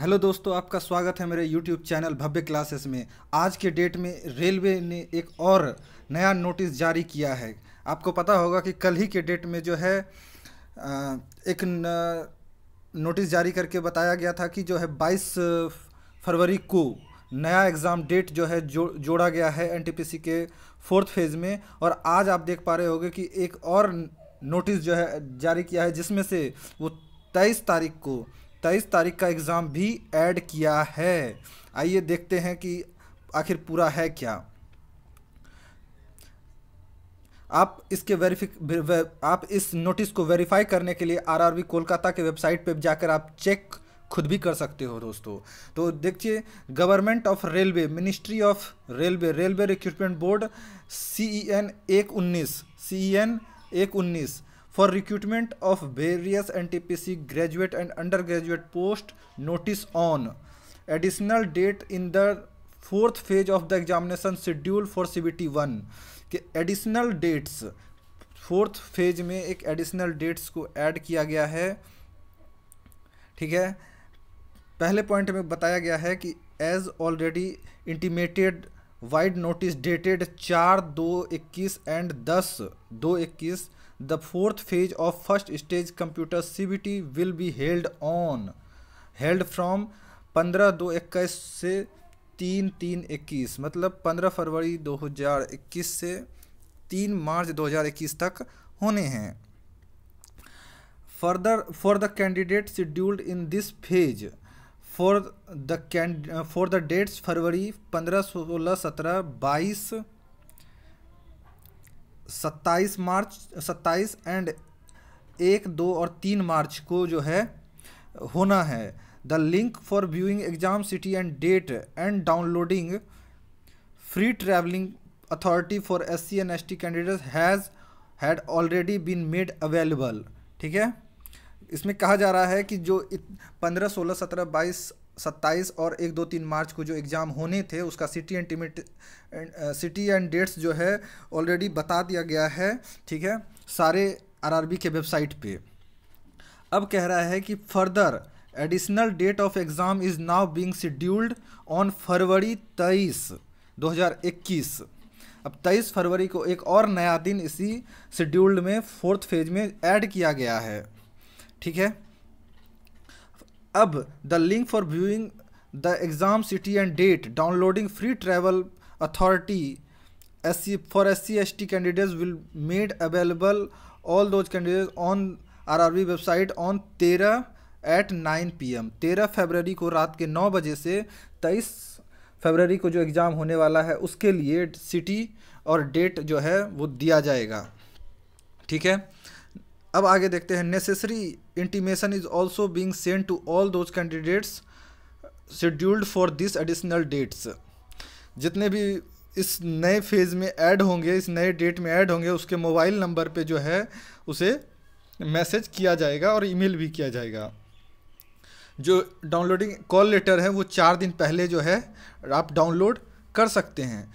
hello दोस्तों आपका स्वागत है मेरे यूट्यूब चैनल भव्य क्लासेस में आज के डेट में रेलवे ने एक और नया नोटिस जारी किया है आपको पता होगा कि कल ही के डेट में जो है एक नोटिस जारी करके बताया गया था कि जो है 22 फरवरी को नया एग्ज़ाम डेट जो है जो जोड़ा गया है एनटीपीसी के फोर्थ फेज़ में और आज आप देख पा रहे होंगे कि एक और नोटिस जो है जारी किया है जिसमें से वो तेईस तारीख को तेईस तारीख का एग्ज़ाम भी ऐड किया है आइए देखते हैं कि आखिर पूरा है क्या आप इसके वेरीफिक आप इस नोटिस को वेरीफाई करने के लिए आरआरबी कोलकाता के वेबसाइट पर जाकर आप चेक खुद भी कर सकते हो दोस्तों तो देखिए government of railway ministry of railway railway recruitment board C E N एक उन्नीस सी ई एन एक उन्नीस for recruitment of various N T P C graduate and undergraduate post notice on additional date in the fourth phase of the examination schedule for C B K additional dates fourth phase में एक additional dates को add किया गया है ठीक है पहले point में बताया गया है कि as already intimated vide notice dated चार दो इक्कीस एंड दस दो इक्कीस the fourth phase of first stage computer C B T will be held on held from पंद्रह दो इक्कीस से तीन तीन इक्कीस मतलब पंद्रह फरवरी दो हज़ार इक्कीस से तीन मार्च दो हज़ार इक्कीस तक होने हैं further for the candidate scheduled in this phase for the कैंड फॉर द डेट्स फरवरी पंद्रह सोलह सत्रह बाईस सत्ताईस मार्च सत्ताईस एंड एक दो और तीन मार्च को जो है होना है the link for viewing exam city and date and downloading free travelling authority for S C and S T candidate has had already been made available ठीक है इसमें कहा जा रहा है कि जो पंद्रह सोलह सत्रह बाईस सत्ताईस और एक दो तीन मार्च को जो एग्ज़ाम होने थे उसका सिटी एंड टिमिट सिटी एंड डेट्स जो है ऑलरेडी बता दिया गया है ठीक है सारे आरआरबी के वेबसाइट पे अब कह रहा है कि further additional date of exam is now being scheduled on February तेईस 2021 अब 23 फरवरी को एक और नया दिन इसी शेड्यूल्ड में फोर्थ फेज में ऐड किया गया है ठीक है अब the link for viewing the exam city and date downloading free travel authority S C for S C S T candidates will made available all those candidate on R R V website on तेरह at nine P M तेरह February को रात के नौ बजे से तेईस February को जो एग्ज़ाम होने वाला है उसके लिए सिटी और डेट जो है वो दिया जाएगा ठीक है अब आगे देखते हैं necessary intimation is also being send to all those candidates scheduled for this additional dates जितने भी इस नए फेज़ में ऐड होंगे इस नए डेट में ऐड होंगे उसके मोबाइल नंबर पे जो है उसे मैसेज किया जाएगा और ईमेल भी किया जाएगा जो डाउनलोडिंग कॉल लेटर है वो चार दिन पहले जो है आप डाउनलोड कर सकते हैं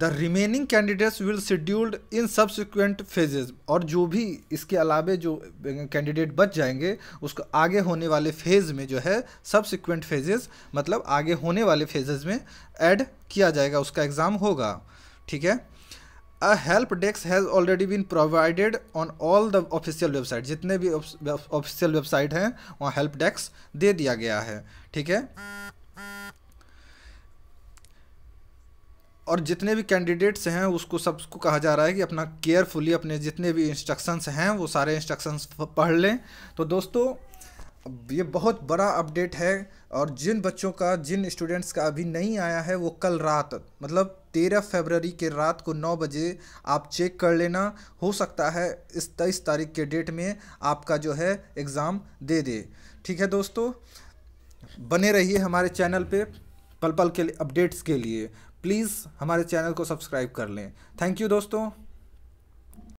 the remaining candidates will scheduled in subsequent phases और जो भी इसके अलावे जो कैंडिडेट बच जाएंगे उसको आगे होने वाले फेज़ में जो है सबसिक्वेंट फेजेज मतलब आगे होने वाले फेजेज में ऐड किया जाएगा उसका एग्ज़ाम होगा ठीक है a help desk has already been provided on all the official website जितने भी ऑफिशियल वेबसाइट हैं वहाँ हेल्प डेस्क दे दिया गया है ठीक है और जितने भी कैंडिडेट्स हैं उसको सबको कहा जा रहा है कि अपना केयरफुली अपने जितने भी इंस्ट्रक्शंस हैं वो सारे इंस्ट्रक्शंस पढ़ लें तो दोस्तों ये बहुत बड़ा अपडेट है और जिन बच्चों का जिन स्टूडेंट्स का अभी नहीं आया है वो कल रात मतलब तेरह फरवरी के रात को नौ बजे आप चेक कर लेना हो सकता है इस तेईस तारीख के डेट में आपका जो है एग्ज़ाम दे दे ठीक है दोस्तों बने रहिए हमारे चैनल पे पल पल के अपडेट्स के लिए प्लीज़ हमारे चैनल को सब्सक्राइब कर लें थैंक यू दोस्तों